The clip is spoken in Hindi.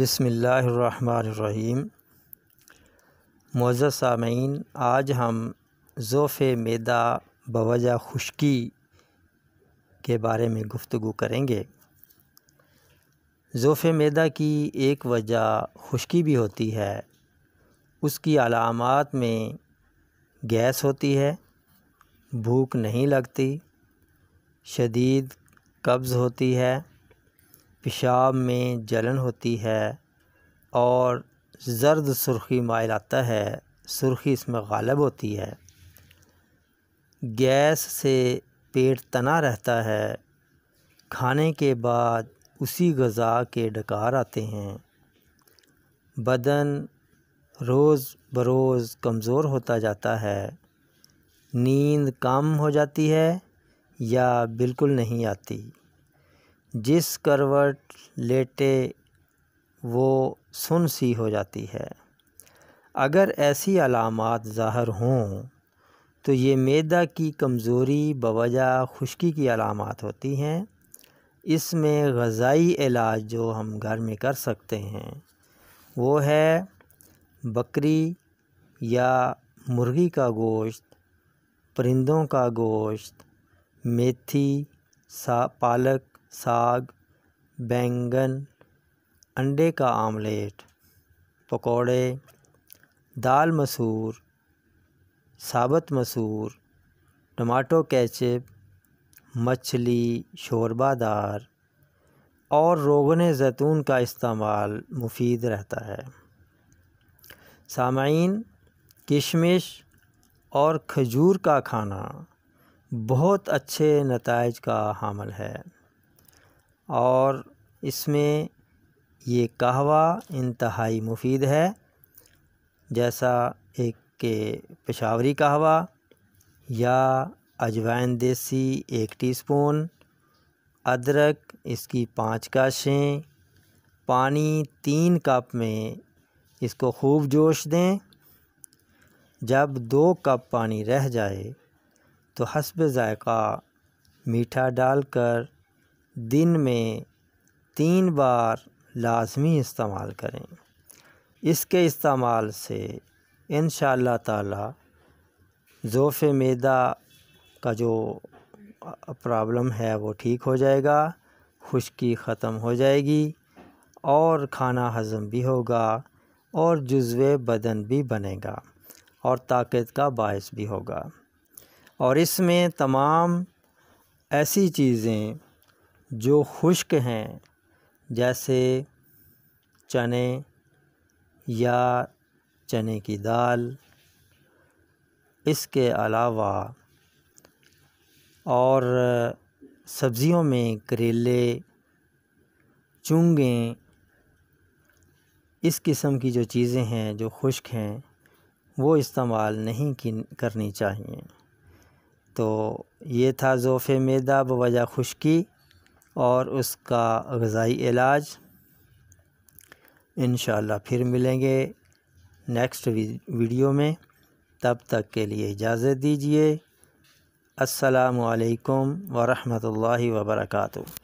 बसमीम मज़ा सामीन आज हम ज़ोफ़ मैदा बवजह खुशकी के बारे में गुफ्तु करेंगे ज़ोफ़ मैदा की एक वजह खुश्की भी होती है उसकी अलामत में गैस होती है भूख नहीं लगती शदीद कब्ज़ होती है पेशाब में जलन होती है और जर्द सुर्खी मायल आता है सुर्खी इसमें गालब होती है गैस से पेट तना रहता है खाने के बाद उसी गज़ा के डकार आते हैं बदन रोज़ बरोज़ कमज़ोर होता जाता है नींद कम हो जाती है या बिल्कुल नहीं आती जिस करवट लेटे वो सुन सी हो जाती है अगर ऐसी अलामत ज़ाहर हों तो ये मैदा की कमज़ोरी बवजह खुश्की की अलामत होती हैं इसमें गज़ाई इलाज जो हम घर में कर सकते हैं वो है बकरी या मुर्गी का गोश्त परिंदों का गोश्त मेथी सा पालक साग बैंगन अंडे का आमलेट पकौड़े दाल मसूर साबत मसूर टमाटो केचप मछली शोरबादार और रोगन ज़ैतून का इस्तेमाल मुफीद रहता है सामाइन किशमिश और खजूर का खाना बहुत अच्छे नतज का हामल है और इसमें ये कहवा इंतहाई मुफीद है जैसा एक के पेशावरी कहवा या अजवाइन देसी एक टीस्पून अदरक इसकी पाँच काशें पानी तीन कप में इसको खूब जोश दें जब दो कप पानी रह जाए तो हसब ज़ायक़ा मीठा डालकर दिन में तीन बार लाजमी इस्तेमाल करें इसके इस्तेमाल से इन ताला ज़ोफ़ मैदा का जो प्रॉब्लम है वो ठीक हो जाएगा खुश्की ख़त्म हो जाएगी और खाना हज़म भी होगा और जुज्व बदन भी बनेगा और ताकत का बायस भी होगा और इसमें तमाम ऐसी चीज़ें जो खुश्क हैं जैसे चने या चने की दाल इसके अलावा और सब्ज़ियों में करेले चूँगे इस किस्म की जो चीज़ें हैं जो खुश्क हैं वो इस्तेमाल नहीं की करनी चाहिए तो ये था ज़ोफ़े मैदा बवजह खुश्की और उसका गज़ाई इलाज इन फिर मिलेंगे नेक्स्ट वीडियो में तब तक के लिए इजाज़त दीजिए असलकम वालेकुम वर्का